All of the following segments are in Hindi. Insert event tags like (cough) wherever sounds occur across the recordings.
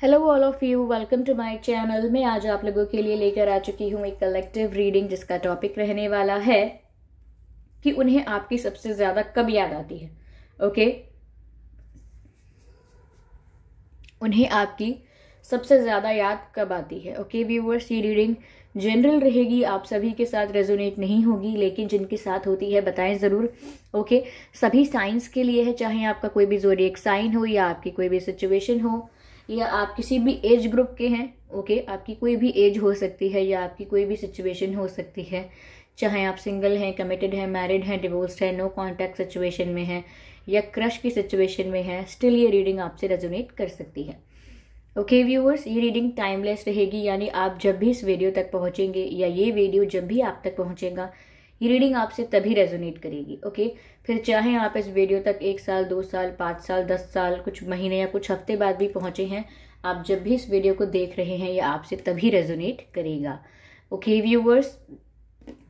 Hello all of you welcome to my channel मैं आज आप लोगों के लिए लेकर आ चुकी हूँ एक कलेक्टिव रीडिंग जिसका टॉपिक रहने वाला है कि उन्हें आपकी सबसे ज़्यादा कब याद आती है ओके okay? उन्हें आपकी सबसे ज़्यादा याद कब आती है ओके व्यूवर्स ये रीडिंग जनरल रहेगी आप सभी के साथ रेजोनेट नहीं होगी लेकिन जिनके साथ होती है बताएं ज़रूर ओके okay? सभी साइंस के लिए है चाहे आपका कोई भी जोरियक साइन हो या आपकी कोई भी सिचुएशन हो या आप किसी भी एज ग्रुप के हैं ओके आपकी कोई भी एज हो सकती है या आपकी कोई भी सिचुएशन हो सकती है चाहे आप सिंगल हैं कमिटेड हैं मैरिड हैं डिवोर्स्ड हैं नो कॉन्टैक्ट सिचुएशन में हैं या क्रश की सिचुएशन में है स्टिल ये रीडिंग आपसे रेजोनेट कर सकती है ओके okay, व्यूअर्स ये रीडिंग टाइमलेस रहेगी यानी आप जब भी इस वीडियो तक पहुँचेंगे या ये वीडियो जब भी आप तक पहुँचेगा ये रीडिंग आपसे तभी रेजोनेट करेगी ओके फिर चाहे आप इस वीडियो तक एक साल दो साल पाँच साल दस साल कुछ महीने या कुछ हफ्ते बाद भी पहुँचे हैं आप जब भी इस वीडियो को देख रहे हैं ये आपसे तभी रेजोनेट करेगा ओके व्यूवर्स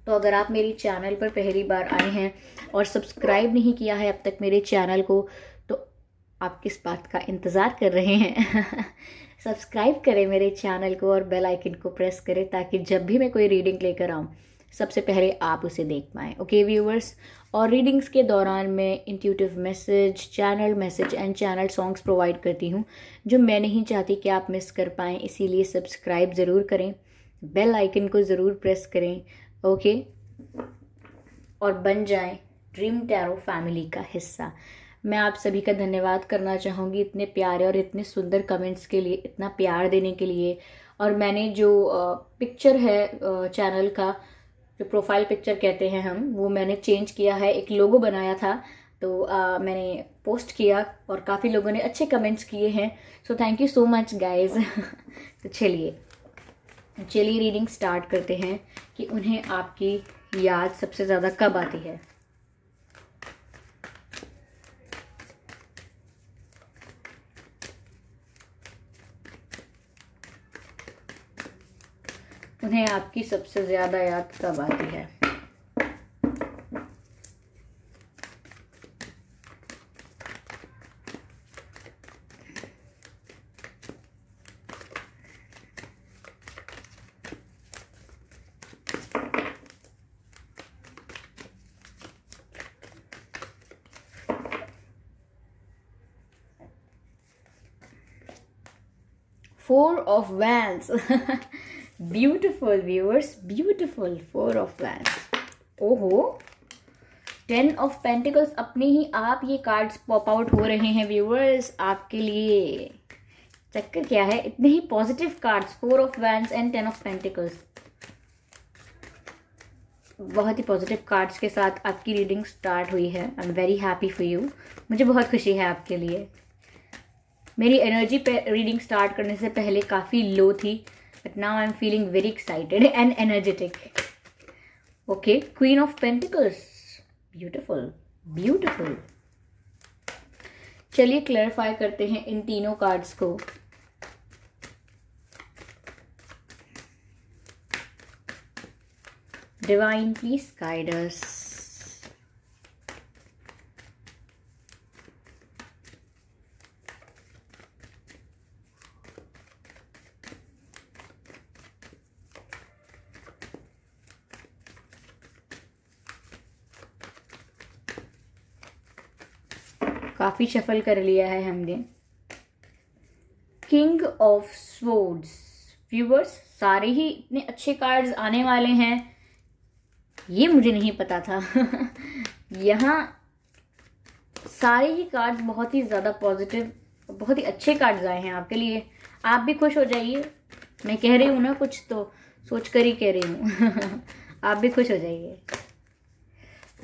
तो अगर आप मेरी चैनल पर पहली बार आए हैं और सब्सक्राइब नहीं किया है अब तक मेरे चैनल को तो आप किस बात का इंतज़ार कर रहे हैं सब्सक्राइब (laughs) करें मेरे चैनल को और बेल आइकन को प्रेस करें ताकि जब भी मैं कोई रीडिंग लेकर आऊँ सबसे पहले आप उसे देख पाएँ ओके व्यूवर्स और रीडिंग्स के दौरान मैं intuitive message channel message and channel songs provide करती हूँ जो मैं नहीं चाहती कि आप मिस कर पाएँ इसीलिए सब्सक्राइब ज़रूर करें बेल आइकन को ज़रूर प्रेस करें ओके और बन जाएं ड्रीम टैरो फैमिली का हिस्सा मैं आप सभी का धन्यवाद करना चाहूँगी इतने प्यारे और इतने सुंदर कमेंट्स के लिए इतना प्यार देने के लिए और मैंने जो पिक्चर है चैनल का जो प्रोफाइल पिक्चर कहते हैं हम वो मैंने चेंज किया है एक लोगो बनाया था तो आ, मैंने पोस्ट किया और काफ़ी लोगों ने अच्छे कमेंट्स किए हैं so thank you so much guys तो चलिए चलिए रीडिंग स्टार्ट करते हैं कि उन्हें आपकी याद सबसे ज़्यादा कब आती है उन्हें आपकी सबसे ज़्यादा याद कब आती है four of wands beautiful viewers beautiful four of wands ओहो टेन ऑफ पेंटिकल्स अपने ही आप ये कार्ड्स पॉप आउट हो रहे हैं व्यूअर्स आपके लिए चक्कर क्या है इतने ही positive cards four of wands and ten of pentacles बहुत ही पॉजिटिव कार्ड्स के साथ आपकी रीडिंग स्टार्ट हुई है I am very happy for you मुझे बहुत खुशी है आपके लिए मेरी एनर्जी पे रीडिंग स्टार्ट करने से पहले काफ़ी लो थी But now I'm feeling very excited (laughs) and energetic. Okay, Queen of Pentacles. Beautiful, beautiful. चलिए clarify. करते हैं इन तीनों कार्ड्स को divine please guide us काफ़ी शफल कर लिया है हमने किंग ऑफ स्वोर्ड्स व्यूवर्स सारे ही इतने अच्छे कार्ड्स आने वाले हैं ये मुझे नहीं पता था (laughs) यहाँ सारे ही कार्ड्स बहुत ही ज़्यादा पॉजिटिव बहुत ही अच्छे कार्ड्स आए हैं आपके लिए आप भी खुश हो जाइए मैं कह रही हूँ ना कुछ तो सोच कर ही कह रही हूँ (laughs) आप भी खुश हो जाइए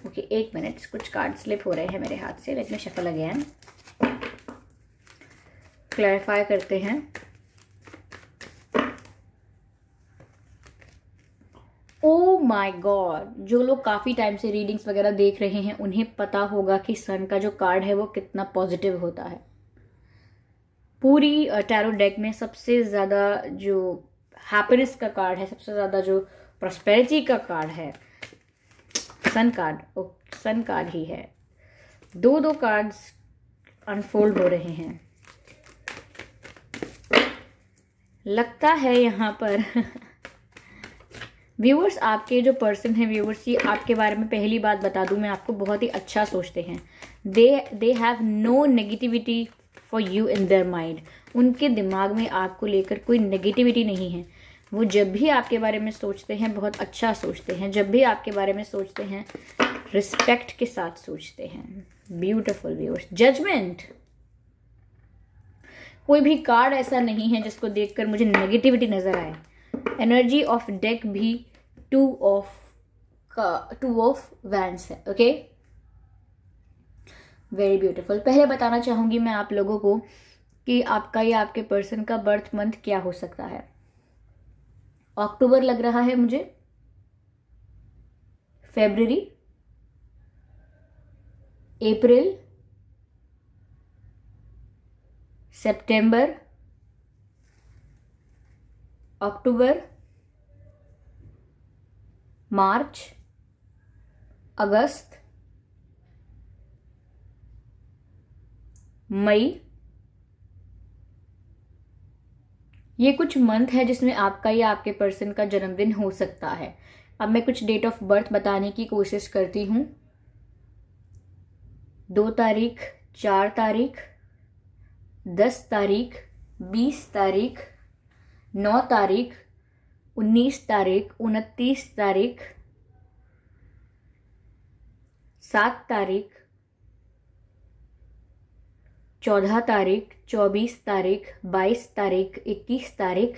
ओके एक मिनट कुछ कार्ड स्लिप हो रहे हैं मेरे हाथ से लेकिन शफल अगेन क्लैरिफाई करते हैं ओ माय गॉड जो लोग काफ़ी टाइम से रीडिंग्स वगैरह देख रहे हैं उन्हें पता होगा कि सन का जो कार्ड है वो कितना पॉजिटिव होता है पूरी टैरो uh, डेक में सबसे ज़्यादा जो हैप्पीनेस का कार्ड है सबसे ज़्यादा जो प्रस्पेरिटी का कार्ड है सन कार्ड सन कार्ड ही है दो दो कार्ड्स अनफोल्ड हो रहे हैं लगता है यहाँ पर व्यूअर्स (laughs) आपके जो पर्सन है व्यूअर्स ये आपके बारे में पहली बात बता दूं मैं आपको बहुत ही अच्छा सोचते हैं they they have no negativity for you in their mind उनके दिमाग में आपको लेकर कोई नेगेटिविटी नहीं है वो जब भी आपके बारे में सोचते हैं बहुत अच्छा सोचते हैं जब भी आपके बारे में सोचते हैं रिस्पेक्ट के साथ सोचते हैं ब्यूटिफुल व्यूअर्स जजमेंट कोई भी कार्ड ऐसा नहीं है जिसको देखकर मुझे नेगेटिविटी नज़र आए एनर्जी ऑफ डेक भी two of two of wands है ओके वेरी ब्यूटिफुल पहले बताना चाहूंगी मैं आप लोगों को कि आपका या आपके पर्सन का बर्थ मंथ क्या हो सकता है अक्टूबर लग रहा है मुझे फेबररी अप्रैल सितंबर अक्टूबर मार्च अगस्त मई ये कुछ मंथ है जिसमें आपका या आपके पर्सन का जन्मदिन हो सकता है अब मैं कुछ डेट ऑफ बर्थ बताने की कोशिश करती हूँ दो तारीख चार तारीख दस तारीख बीस तारीख नौ तारीख उन्नीस तारीख उनतीस तारीख सात तारीख चौदह तारीख चौबीस तारीख बाईस तारीख इक्कीस तारीख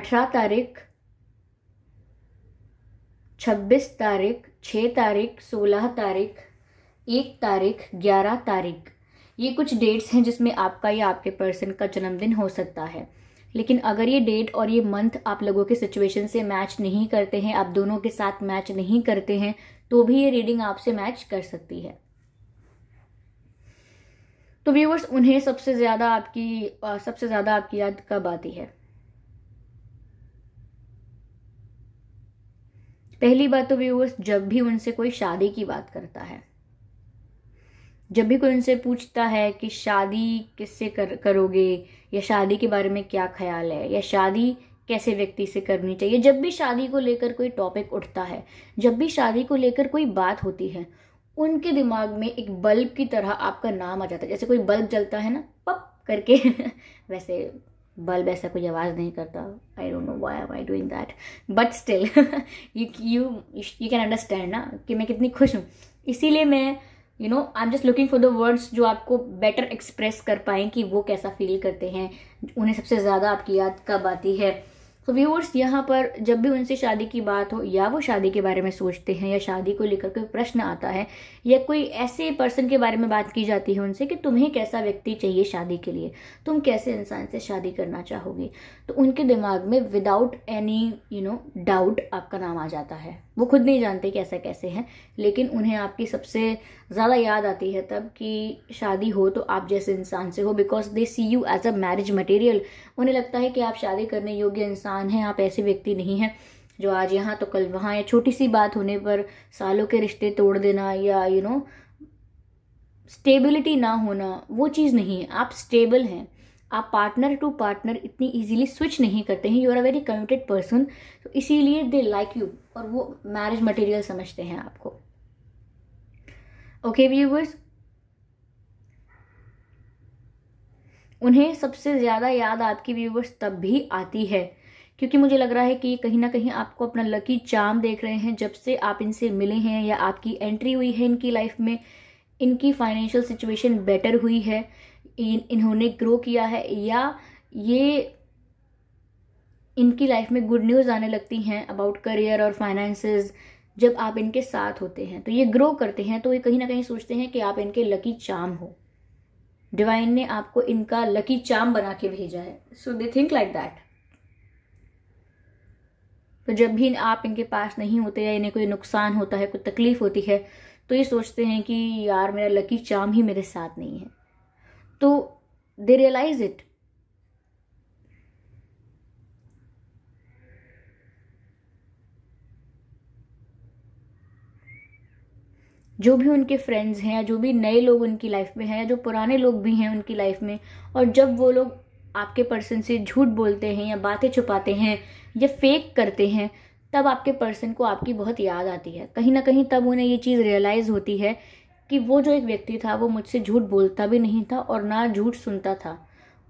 अठारह तारीख छब्बीस तारीख छः तारीख सोलह तारीख एक तारीख ग्यारह तारीख ये कुछ डेट्स हैं जिसमें आपका या आपके पर्सन का जन्मदिन हो सकता है लेकिन अगर ये डेट और ये मंथ आप लोगों के सिचुएशन से मैच नहीं करते हैं आप दोनों के साथ मैच नहीं करते हैं तो भी ये रीडिंग आपसे मैच कर सकती है तो व्यूवर्स उन्हें सबसे ज़्यादा आपकी सबसे ज़्यादा आपकी याद कब आती है पहली बात तो व्यूवर्स जब भी उनसे कोई शादी की बात करता है जब भी कोई उनसे पूछता है कि शादी किससे कर करोगे या शादी के बारे में क्या ख्याल है या शादी कैसे व्यक्ति से करनी चाहिए जब भी शादी को लेकर कोई टॉपिक उठता है जब भी शादी को लेकर कोई बात होती है उनके दिमाग में एक बल्ब की तरह आपका नाम आ जाता है जैसे कोई बल्ब जलता है ना पप करके (laughs) वैसे बल्ब ऐसा कोई आवाज़ नहीं करता I don't know why I doing that but still you you you can understand ना कि मैं कितनी खुश हूँ इसीलिए मैं you know I am just looking for the words जो आपको बेटर एक्सप्रेस कर पाएँ कि वो कैसा फील करते हैं उन्हें सबसे ज़्यादा आपकी याद कब आती है तो व्यूअर्स यहाँ पर जब भी उनसे शादी की बात हो या वो शादी के बारे में सोचते हैं या शादी को लेकर कोई प्रश्न आता है या कोई ऐसे पर्सन के बारे में बात की जाती है उनसे कि तुम्हें कैसा व्यक्ति चाहिए शादी के लिए तुम कैसे इंसान से शादी करना चाहोगी तो उनके दिमाग में without any you know doubt आपका नाम आ जाता है वो खुद नहीं जानते कि ऐसा कैसे है लेकिन उन्हें आपकी सबसे ज़्यादा याद आती है तब कि शादी हो तो आप जैसे इंसान से हो because they see you as a marriage material उन्हें लगता है कि आप शादी करने योग्य इंसान हैं आप ऐसे व्यक्ति नहीं हैं जो आज यहाँ तो कल वहाँ या छोटी सी बात होने पर सालों के रिश्ते तोड़ देना या यू नो स्टेबिलिटी ना होना वो चीज़ नहीं है आप स्टेबल हैं आप पार्टनर टू पार्टनर इतनी इजीली स्विच नहीं करते हैं you are a very committed person तो इसीलिए दे लाइक यू और वो मैरिज मटेरियल समझते हैं आपको ओके व्यूवर्स उन्हें सबसे ज़्यादा याद आपकी व्यूवर्स तब भी आती है क्योंकि मुझे लग रहा है कि कहीं ना कहीं आपको अपना लकी चाम देख रहे हैं जब से आप इनसे मिले हैं या आपकी एंट्री हुई है इनकी लाइफ में इनकी फाइनेंशियल सिचुएशन बेटर हुई है इन्होंने ग्रो किया है या ये इनकी लाइफ में गुड न्यूज़ आने लगती हैं अबाउट करियर और फाइनेंसेस जब आप इनके साथ होते हैं तो ये ग्रो करते हैं तो ये कहीं ना कहीं सोचते हैं कि आप इनके लकी चाम हो डिवाइन ने आपको इनका लकी चाम बना के भेजा है so they think like that तो जब भी आप इनके पास नहीं होते या इन्हें कोई नुकसान होता है कोई तकलीफ होती है तो ये सोचते हैं कि यार मेरा लकी चाम ही मेरे साथ नहीं है तो दे रियलाइज इट जो भी उनके फ्रेंड्स हैं या जो भी नए लोग उनकी लाइफ में हैं या जो पुराने लोग भी हैं उनकी लाइफ में और जब वो लोग आपके पर्सन से झूठ बोलते हैं या बातें छुपाते हैं या फेक करते हैं तब आपके पर्सन को आपकी बहुत याद आती है कहीं ना कहीं तब उन्हें ये चीज़ रियलाइज़ होती है कि वो जो एक व्यक्ति था वो मुझसे झूठ बोलता भी नहीं था और ना झूठ सुनता था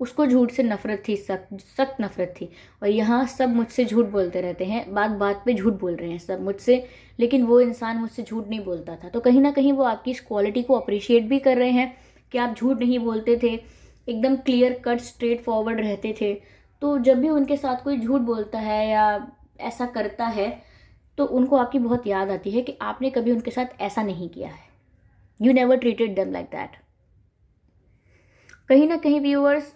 उसको झूठ से नफरत थी सख्त सख्त नफरत थी और यहाँ सब मुझसे झूठ बोलते रहते हैं बात बात पे झूठ बोल रहे हैं सब मुझसे लेकिन वो इंसान मुझसे झूठ नहीं बोलता था तो कहीं ना कहीं वो आपकी इस क्वालिटी को अप्रिशिएट भी कर रहे हैं कि आप झूठ नहीं बोलते थे एकदम क्लियर कट स्ट्रेट फॉरवर्ड रहते थे तो जब भी उनके साथ कोई झूठ बोलता है या ऐसा करता है तो उनको आपकी बहुत याद आती है कि आपने कभी उनके साथ ऐसा नहीं किया है you never treated them like that कहीं ना कहीं व्यूअर्स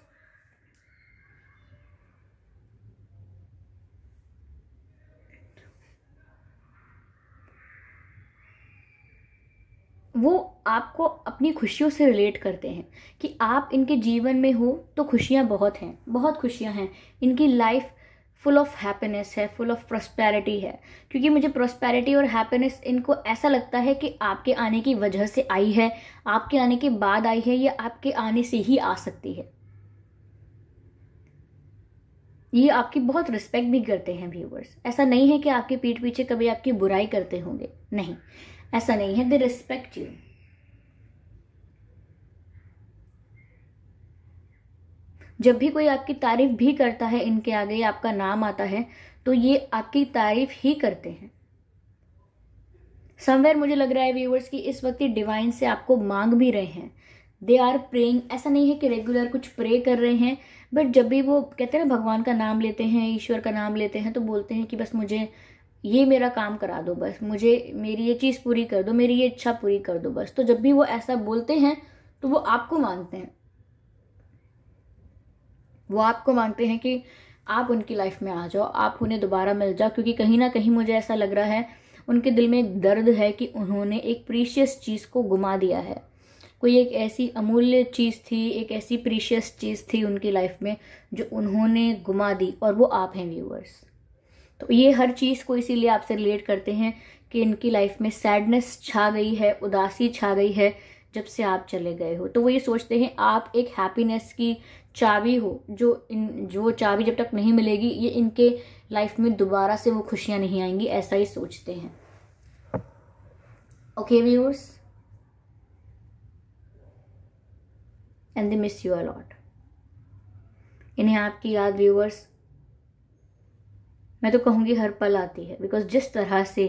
वो आपको अपनी खुशियों से रिलेट करते हैं कि आप इनके जीवन में हो तो खुशियाँ बहुत हैं बहुत खुशियाँ हैं इनकी लाइफ फुल ऑफ हैप्पीनेस है फुल ऑफ प्रोस्पैरिटी है क्योंकि मुझे प्रोस्पैरिटी और हैप्पीनेस इनको ऐसा लगता है कि आपके आने की वजह से आई है आपके आने के बाद आई है या आपके आने से ही आ सकती है ये आपकी बहुत रिस्पेक्ट भी करते हैं व्यूवर्स ऐसा नहीं है कि आपके पीठ पीछे कभी आपकी बुराई करते होंगे नहीं ऐसा नहीं है दे रिस्पेक्ट यू जब भी कोई आपकी तारीफ भी करता है इनके आगे आपका नाम आता है तो ये आपकी तारीफ ही करते हैं समवेयर मुझे लग रहा है व्यूवर्स कि इस वक्त डिवाइन से आपको मांग भी रहे हैं दे आर प्रेइंग ऐसा नहीं है कि रेगुलर कुछ प्रे कर रहे हैं बट जब भी वो कहते हैं ना भगवान का नाम लेते हैं ईश्वर का नाम लेते हैं तो बोलते हैं कि बस मुझे ये मेरा काम करा दो बस मुझे मेरी ये चीज़ पूरी कर दो मेरी ये इच्छा पूरी कर दो बस तो जब भी वो ऐसा बोलते हैं तो वो आपको मांगते हैं वो आपको मांगते हैं कि आप उनकी लाइफ में आ जाओ आप उन्हें दोबारा मिल जाओ क्योंकि कहीं ना कहीं मुझे ऐसा लग रहा है उनके दिल में एक दर्द है कि उन्होंने एक प्रीशियस चीज़ को गुमा दिया है कोई एक ऐसी अमूल्य चीज़ थी एक ऐसी प्रीशियस चीज़ थी उनकी लाइफ में जो उन्होंने गुमा दी और वो आप हैं व्यूअर्स तो ये हर चीज़ को इसीलिए आपसे रिलेट करते हैं कि इनकी लाइफ में सैडनेस छा गई है उदासी छा गई है जब से आप चले गए हो तो वो ये सोचते हैं आप एक हैप्पीनेस की चाबी हो जो इन जो चाबी जब तक नहीं मिलेगी ये इनके लाइफ में दोबारा से वो खुशियाँ नहीं आएंगी ऐसा ही सोचते हैं okay viewers and they miss you a lot इन्हें आपकी याद व्यूवर्स मैं तो कहूँगी हर पल आती है बिकॉज जिस तरह से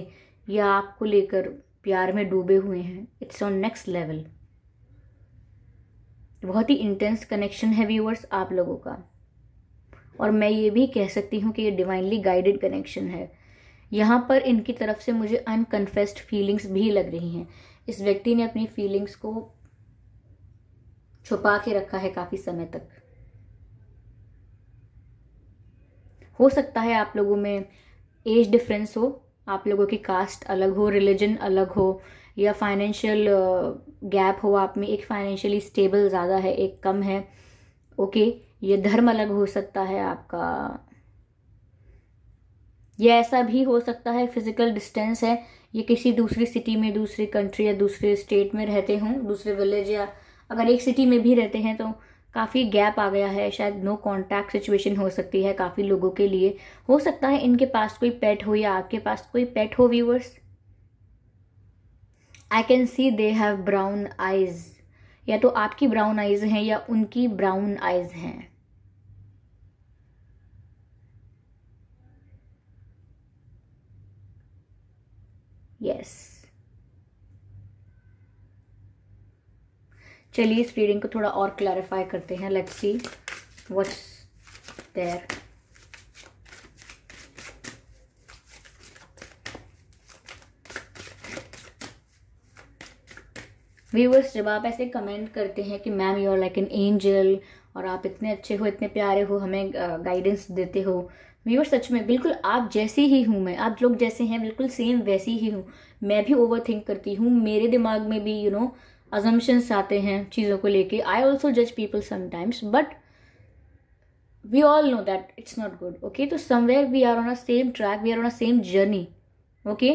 ये आपको लेकर प्यार में डूबे हुए हैं इट्स ऑन नेक्स्ट लेवल बहुत ही इंटेंस कनेक्शन है व्यूअर्स आप लोगों का और मैं ये भी कह सकती हूँ कि ये डिवाइनली गाइडेड कनेक्शन है यहाँ पर इनकी तरफ से मुझे अनकन्फेस्ड फीलिंग्स भी लग रही हैं इस व्यक्ति ने अपनी फीलिंग्स को छुपा के रखा है काफ़ी समय तक हो सकता है आप लोगों में एज डिफरेंस हो आप लोगों की कास्ट अलग हो रिलीजन अलग हो या फाइनेंशियल गैप uh, हो आप में एक फाइनेंशियली स्टेबल ज़्यादा है एक कम है ओके ये धर्म अलग हो सकता है आपका ये ऐसा भी हो सकता है फिजिकल डिस्टेंस है ये किसी दूसरी सिटी में दूसरी कंट्री या दूसरे स्टेट में रहते हों दूसरे विलेज या अगर एक सिटी में भी रहते हैं तो काफ़ी गैप आ गया है शायद नो कांटेक्ट सिचुएशन हो सकती है काफ़ी लोगों के लिए हो सकता है इनके पास कोई पेट हो या आपके पास कोई पेट हो viewers I can see they have brown eyes या तो आपकी ब्राउन आइज हैं या उनकी ब्राउन आइज हैं यस चलिए इस रीडिंग को थोड़ा और क्लैरिफाई करते हैं let's see what's there viewers जब आप ऐसे कमेंट करते हैं कि ma'am you are like an angel और आप इतने अच्छे हो इतने प्यारे हो हमें गाइडेंस देते हो व्यूवर्स सच में बिल्कुल आप जैसी ही हूँ मैं आप लोग जैसे हैं बिल्कुल सेम वैसी ही हूँ मैं भी ओवर थिंक करती हूँ मेरे दिमाग में भी यू नो अजम्पन्स आते हैं चीज़ों को लेके आई ऑल्सो जज people sometimes but we all know that it's not good okay तो somewhere we are on a same track we are on a same journey okay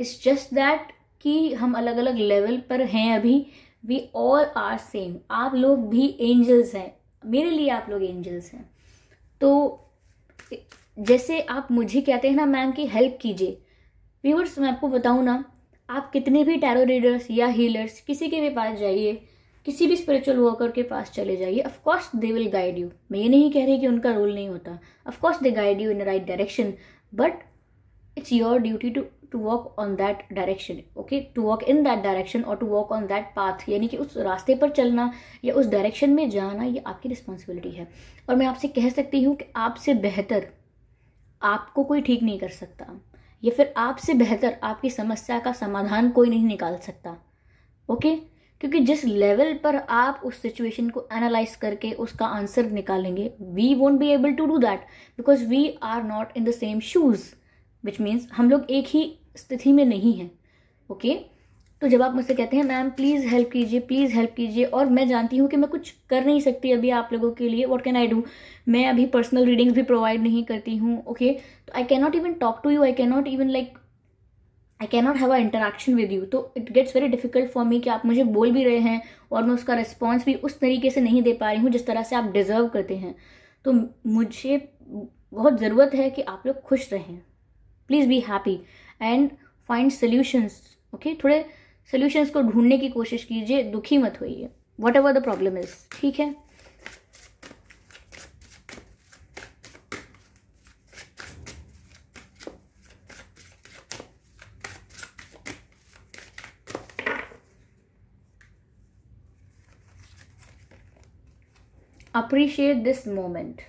it's just that कि हम अलग अलग लेवल पर हैं अभी वी ऑल आर सेम आप लोग भी एंजल्स हैं मेरे लिए आप लोग एंजल्स हैं तो जैसे आप मुझे कहते हैं ना मैम कि हेल्प कीजिए व्यूवर्स मैं आपको बताऊँ ना आप कितने भी टैरो रीडर्स या हीलर्स किसी के भी पास जाइए किसी भी स्पिरिचुअल वर्कर के पास चले जाइए of course they will guide you मैं ये नहीं कह रही कि उनका रोल नहीं होता of course they guide you in the right direction but it's your duty to to walk on that direction okay to walk in that direction और to walk on that path यानी कि उस रास्ते पर चलना या उस डायरेक्शन में जाना ये आपकी रिस्पॉन्सिबिलिटी है और मैं आपसे कह सकती हूँ कि आपसे बेहतर आपको कोई ठीक नहीं कर सकता या फिर आपसे बेहतर आपकी समस्या का समाधान कोई नहीं निकाल सकता ओके okay? क्योंकि जिस लेवल पर आप उस सिचुएशन को एनालाइज करके उसका आंसर निकालेंगे we won't be able to do that because we are not in the same shoes which means हम लोग एक ही स्थिति में नहीं हैं ओके तो जब आप मुझसे कहते हैं मैम प्लीज़ हेल्प कीजिए प्लीज़ हेल्प कीजिए और मैं जानती हूँ कि मैं कुछ कर नहीं सकती अभी आप लोगों के लिए वॉट कैन आई डू मैं अभी पर्सनल रीडिंग्स भी प्रोवाइड नहीं करती हूँ ओके तो I can not even talk to you I can not even like I can not have a interaction with you तो it gets very difficult for me कि आप मुझे बोल भी रहे हैं और मैं उसका रिस्पॉन्स भी उस तरीके से नहीं दे पा रही हूँ जिस तरह से आप डिज़र्व करते हैं तो मुझे बहुत ज़रूरत है कि आप लोग खुश रहें please be happy and find solutions okay थोड़े सोल्यूशंस को ढूंढने की कोशिश कीजिए दुखी मत होइए whatever the problem is ठीक है appreciate this moment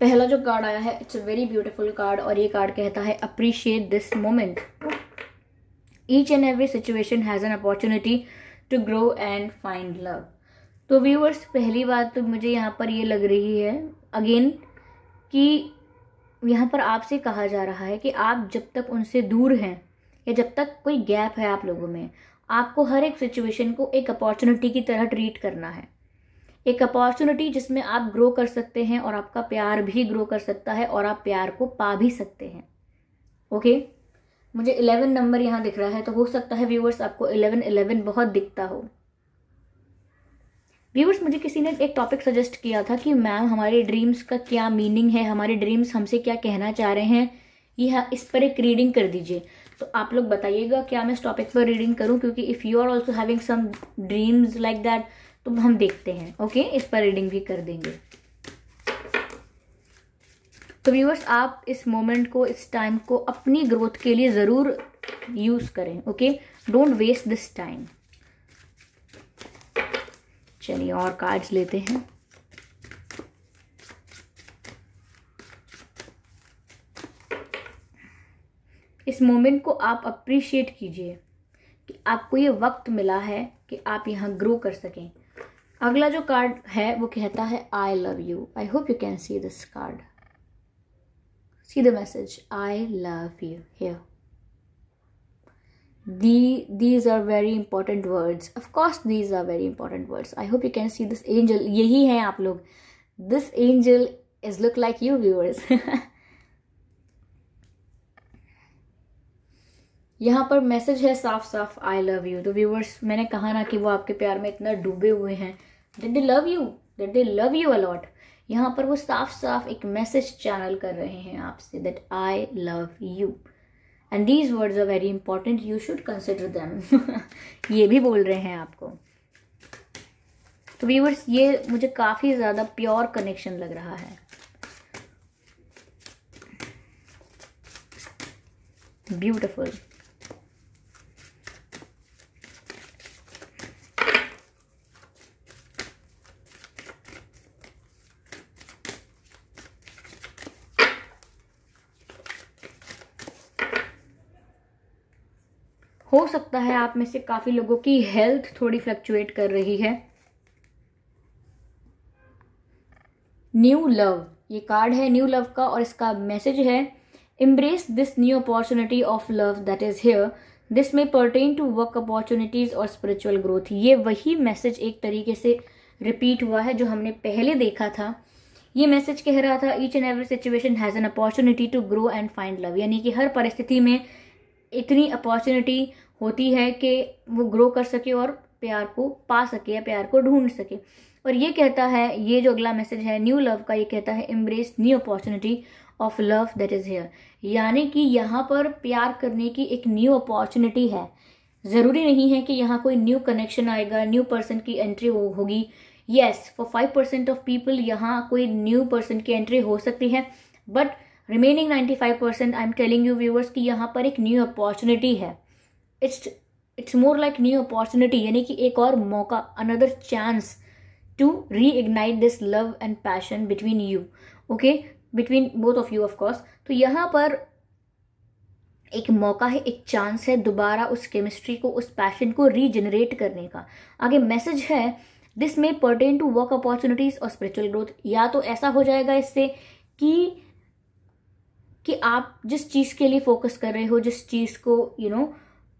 पहला जो कार्ड आया है it's a very beautiful card और ये कार्ड कहता है appreciate this moment each and every situation has an opportunity to grow and find love तो व्यूअर्स पहली बात तो मुझे यहाँ पर ये लग रही है अगेन कि यहाँ पर आपसे कहा जा रहा है कि आप जब तक उनसे दूर हैं या जब तक कोई गैप है आप लोगों में आपको हर एक सिचुएशन को एक अपॉर्चुनिटी की तरह ट्रीट करना है एक अपॉर्चुनिटी जिसमें आप ग्रो कर सकते हैं और आपका प्यार भी ग्रो कर सकता है और आप प्यार को पा भी सकते हैं ओके मुझे इलेवन नंबर यहाँ दिख रहा है तो हो सकता है व्यूअर्स आपको इलेवन इलेवन बहुत दिखता हो व्यूअर्स मुझे किसी ने एक टॉपिक सजेस्ट किया था कि मैम हमारे ड्रीम्स का क्या मीनिंग है हमारे ड्रीम्स हमसे क्या कहना चाह रहे हैं यह इस पर एक रीडिंग कर दीजिए तो आप लोग बताइएगा क्या मैं इस टॉपिक पर रीडिंग करूं क्योंकि if you are also having some dreams like that तो हम देखते हैं ओके इस पर रीडिंग भी कर देंगे तो व्यूवर्स आप इस मोमेंट को इस टाइम को अपनी ग्रोथ के लिए ज़रूर यूज़ करें okay don't waste this time चलिए और कार्ड्स लेते हैं इस मोमेंट को आप अप्रिशिएट कीजिए कि आपको ये वक्त मिला है कि आप यहाँ ग्रो कर सकें अगला जो कार्ड है वो कहता है I love you I hope you can see this card see the message I love you here the these are very important words of course these are very important words I hope you can see this angel यही हैं आप लोग this angel is look like you viewers यहाँ पर मैसेज है साफ साफ आई लव यू तो व्यूवर्स मैंने कहा ना कि वो आपके प्यार में इतना डूबे हुए हैं that they love you that they love you a lot यहाँ पर वो साफ साफ एक मैसेज चैनल कर रहे हैं आपसे that I love you and these words are very important you should consider them ये भी बोल रहे हैं आपको तो व्यूवर्स ये मुझे काफ़ी ज़्यादा प्योर कनेक्शन लग रहा है ब्यूटिफुल हो सकता है आप में से काफ़ी लोगों की हेल्थ थोड़ी फ्लक्चुएट कर रही है न्यू लव ये कार्ड है न्यू लव का और इसका मैसेज है embrace this new opportunity of love that is here this में pertain टू वर्क अपॉर्चुनिटीज और स्पिरिचुअल ग्रोथ ये वही मैसेज एक तरीके से रिपीट हुआ है जो हमने पहले देखा था ये मैसेज कह रहा था each and every situation has an opportunity to grow and find love यानी कि हर परिस्थिति में इतनी अपॉर्चुनिटी होती है कि वो ग्रो कर सके और प्यार को पा सके या प्यार को ढूंढ सके और ये कहता है ये जो अगला मैसेज है न्यू लव का ये कहता है embrace new opportunity of love that is here यानी कि यहाँ पर प्यार करने की एक न्यू अपॉर्चुनिटी है ज़रूरी नहीं है कि यहाँ कोई न्यू कनेक्शन आएगा न्यू पर्सन की एंट्री होगी yes for five percent of people यहाँ कोई न्यू पर्सन की एंट्री हो सकती है but remaining ninety five percent I am telling you viewers कि यहाँ पर एक न्यू अपॉर्चुनिटी है it's it's more like new opportunity यानी कि एक और मौका another chance to reignite this love and passion between you okay between both of you of course तो यहाँ पर एक मौका है एक चांस है दोबारा उस केमिस्ट्री को उस पैशन को रीजनरेट करने का आगे मैसेज है दिस में पर्टेन टू वर्क अपॉर्चुनिटीज़ और स्पिरिचुअल ग्रोथ या तो ऐसा हो जाएगा इससे कि कि आप जिस चीज़ के लिए फोकस कर रहे हो जिस चीज़ को यू नो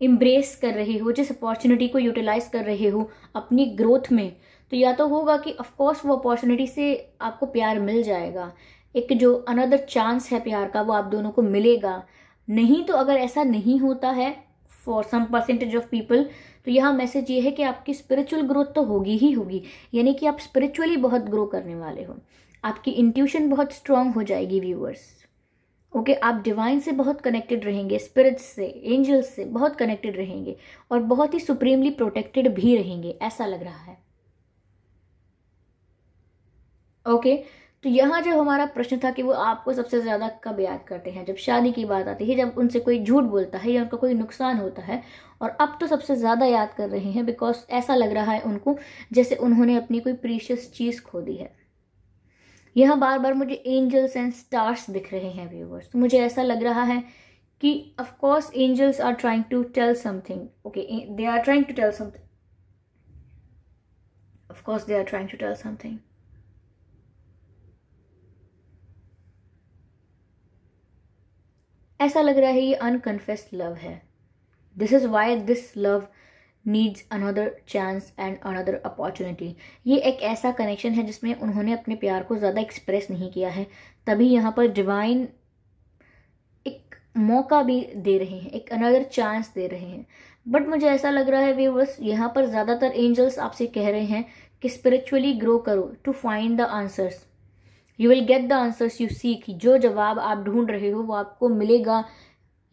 इम्ब्रेस कर रहे हो जिस अपॉर्चुनिटी को यूटिलाइज कर रहे हो अपनी ग्रोथ में तो या तो होगा कि ऑफकोर्स वो अपॉर्चुनिटी से आपको प्यार मिल जाएगा एक जो अनदर चांस है प्यार का वो आप दोनों को मिलेगा नहीं तो अगर ऐसा नहीं होता है for some percentage of people तो यहाँ मैसेज ये है कि आपकी स्पिरिचुअल ग्रोथ तो होगी ही होगी यानी कि आप स्पिरिचुअली बहुत ग्रो करने वाले हो आपकी इंट्यूशन बहुत स्ट्रांग हो जाएगी व्यूअर्स ओके okay, आप डिवाइन से बहुत कनेक्टेड रहेंगे स्पिरिट्स से एंजल्स से बहुत कनेक्टेड रहेंगे और बहुत ही सुप्रीमली प्रोटेक्टेड भी रहेंगे ऐसा लग रहा है ओके okay, तो यहाँ जो हमारा प्रश्न था कि वो आपको सबसे ज़्यादा कब याद करते हैं जब शादी की बात आती है जब उनसे कोई झूठ बोलता है या उनका कोई नुकसान होता है और अब तो सबसे ज़्यादा याद कर रहे हैं बिकॉज ऐसा लग रहा है उनको जैसे उन्होंने अपनी कोई प्रीशियस चीज़ खो दी है यहाँ बार बार मुझे एंजल्स एंड स्टार्स दिख रहे हैं व्यूवर्स तो मुझे ऐसा लग रहा है कि of course angels are trying to tell something okay they are trying to tell something of course they are trying to tell something ऐसा लग रहा है ये अनकन्फेस्ड लव है this is why this love needs another chance and another opportunity ये एक ऐसा कनेक्शन है जिसमें उन्होंने अपने प्यार को ज़्यादा एक्सप्रेस नहीं किया है तभी यहाँ पर डिवाइन एक मौका भी दे रहे हैं एक अनदर चांस दे रहे हैं बट मुझे ऐसा लग रहा है व्यूवर्स यहाँ पर ज़्यादातर एंजल्स आपसे कह रहे हैं कि स्पिरिचुअली ग्रो करो to find the answers you will get the answers you seek जो जवाब आप ढूंढ रहे हो वो आपको मिलेगा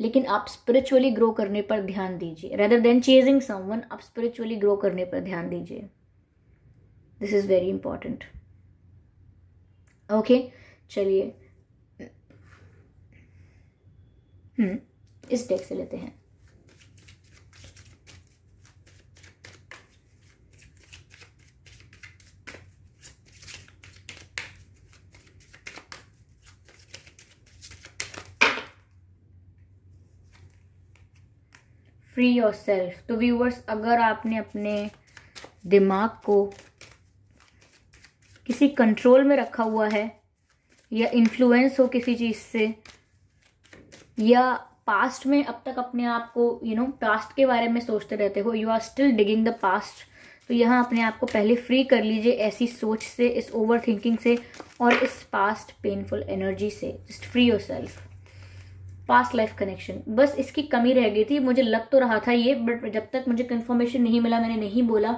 लेकिन आप स्पिरिचुअली ग्रो करने पर ध्यान दीजिए रेदर देन चेजिंग समवन आप स्पिरिचुअली ग्रो करने पर ध्यान दीजिए this is very important okay चलिए hmm, इस टेक्स से लेते हैं फ्री योर सेल्फ तो व्यूवर्स अगर आपने अपने दिमाग को किसी कंट्रोल में रखा हुआ है या इन्फ्लुएंस हो किसी चीज़ से या पास्ट में अब तक अपने आप को यू नो पास्ट के बारे में सोचते रहते हो you are still digging the past तो यहाँ अपने आप को पहले फ्री कर लीजिए ऐसी सोच से इस ओवर थिंकिंग से और इस पास्ट पेनफुल एनर्जी से just free yourself past life connection बस इसकी कमी रह गई थी मुझे लग तो रहा था ये बट जब तक मुझे कन्फर्मेशन नहीं मिला मैंने नहीं बोला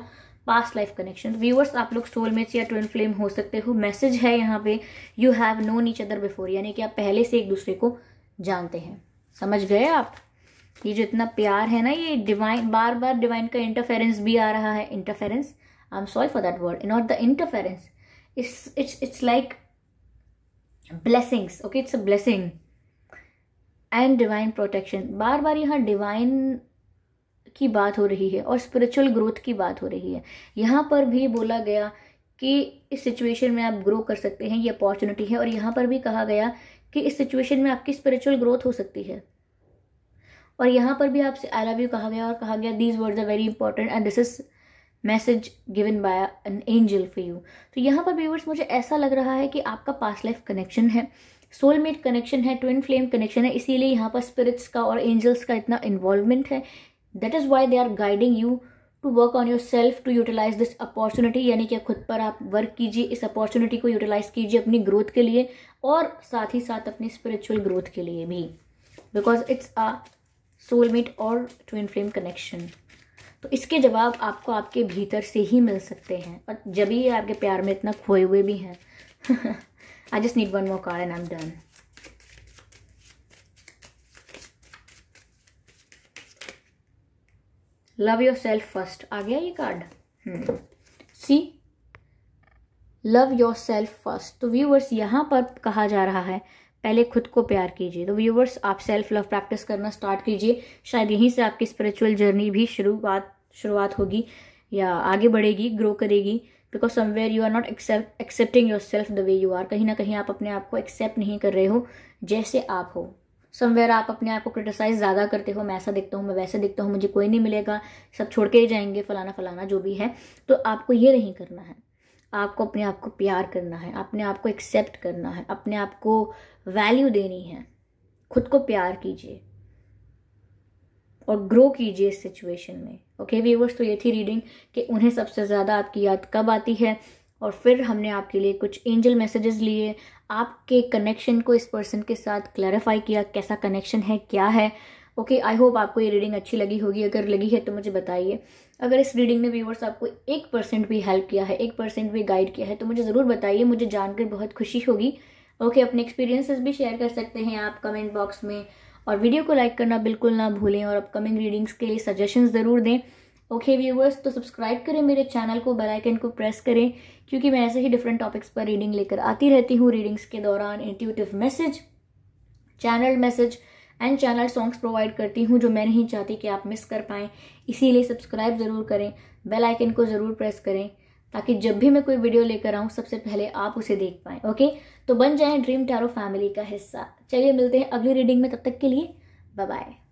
पास्ट लाइफ कनेक्शन व्यूअर्स आप लोग सोलमेट्स या ट्विन फ्लेम हो सकते हो मैसेज है यहाँ पे you have known each other before यानी कि आप पहले से एक दूसरे को जानते हैं समझ गए आप ये जो इतना प्यार है ना ये डिवाइन बार बार डिवाइन का इंटरफेरेंस भी आ रहा है interference I am sorry for that word not the interference it's it's it's like blessings okay it's a blessing and divine protection बार बार यहाँ डिवाइन की बात हो रही है और स्पिरिचुअल ग्रोथ की बात हो रही है यहाँ पर भी बोला गया कि इस सिचुएशन में आप ग्रो कर सकते हैं ये अपॉर्चुनिटी है और यहाँ पर भी कहा गया कि इस सिचुएशन में आपकी स्पिरिचुअल ग्रोथ हो सकती है और यहाँ पर भी आपसे आई लव यू कहा गया और कहा गया these words are very important and this is message given by an angel for you तो यहाँ पर व्यूवर्स मुझे ऐसा लग रहा है कि आपका पास्ट लाइफ कनेक्शन है सोलमेट कनेक्शन है ट्विन फ्लेम कनेक्शन है इसीलिए यहाँ पर स्पिरिट्स का और एंजल्स का इतना इन्वॉल्वमेंट है that is why they are guiding you to work on yourself to utilize this opportunity यानी कि खुद पर आप वर्क कीजिए इस अपॉर्चुनिटी को यूटिलाइज कीजिए अपनी ग्रोथ के लिए और साथ ही साथ अपनी स्पिरिचुअल ग्रोथ के लिए भी बिकॉज इट्स अ सोलमेट और ट्विन फ्लेम कनेक्शन तो इसके जवाब आपको आपके भीतर से ही मिल सकते हैं और जब ही आपके प्यार में इतना खोए हुए भी हैं (laughs) I just need one more card and I'm done. Love yourself first. First आ गया ये card hmm. See, love yourself first. तो व्यूवर्स यहाँ पर कहा जा रहा है पहले खुद को प्यार कीजिए तो व्यूवर्स आप सेल्फ लव प्रैक्टिस करना स्टार्ट कीजिए शायद यहीं से आपकी स्पिरिचुअल जर्नी भी शुरुआत शुरुआत होगी या आगे बढ़ेगी ग्रो करेगी because somewhere you are not accept accepting yourself the way you are कहीं ना कहीं आप अपने आप को एक्सेप्ट नहीं कर रहे हो जैसे आप हो समवेयर आप अपने आप को क्रिटिसाइज ज़्यादा करते हो मैं ऐसा देखता हूँ मैं वैसे देखता हूँ मुझे कोई नहीं मिलेगा सब छोड़ के ही जाएंगे फलाना फलाना जो भी है तो आपको ये नहीं करना है आपको अपने आप को प्यार करना है अपने आप को एक्सेप्ट करना है अपने आप को वैल्यू देनी है खुद को प्यार कीजिए और ग्रो कीजिए इस सिचुएशन में ओके व्यूवर्स तो ये थी रीडिंग कि उन्हें सबसे ज़्यादा आपकी याद कब आती है और फिर हमने आपके लिए कुछ एंजल मैसेजेस लिए आपके कनेक्शन को इस पर्सन के साथ क्लैरिफाई किया कैसा कनेक्शन है क्या है ओके आई होप आपको ये रीडिंग अच्छी लगी होगी अगर लगी है तो मुझे बताइए अगर इस रीडिंग ने व्यूवर्स आपको एक परसेंट भी हेल्प किया है एक परसेंट भी गाइड किया है तो मुझे ज़रूर बताइए मुझे जानकर बहुत खुशी होगी ओके okay, अपने एक्सपीरियंसेस भी शेयर कर सकते हैं आप कमेंट बॉक्स में और वीडियो को लाइक करना बिल्कुल ना भूलें और अपकमिंग रीडिंग्स के लिए सजेशन ज़रूर दें ओके व्यूवर्स तो सब्सक्राइब करें मेरे चैनल को बेल आइकन को प्रेस करें क्योंकि मैं ऐसे ही डिफरेंट टॉपिक्स पर रीडिंग लेकर आती रहती हूँ रीडिंग्स के दौरान intuitive message channel message and channel songs provide करती हूँ जो मैं नहीं चाहती कि आप मिस कर पाएँ इसीलिए सब्सक्राइब ज़रूर करें बेल आइकन को ज़रूर प्रेस करें ताकि जब भी मैं कोई वीडियो लेकर आऊँ सबसे पहले आप उसे देख पाएं ओके तो बन जाए ड्रीम टैरो फैमिली का हिस्सा चलिए मिलते हैं अगली रीडिंग में तब तक के लिए बाय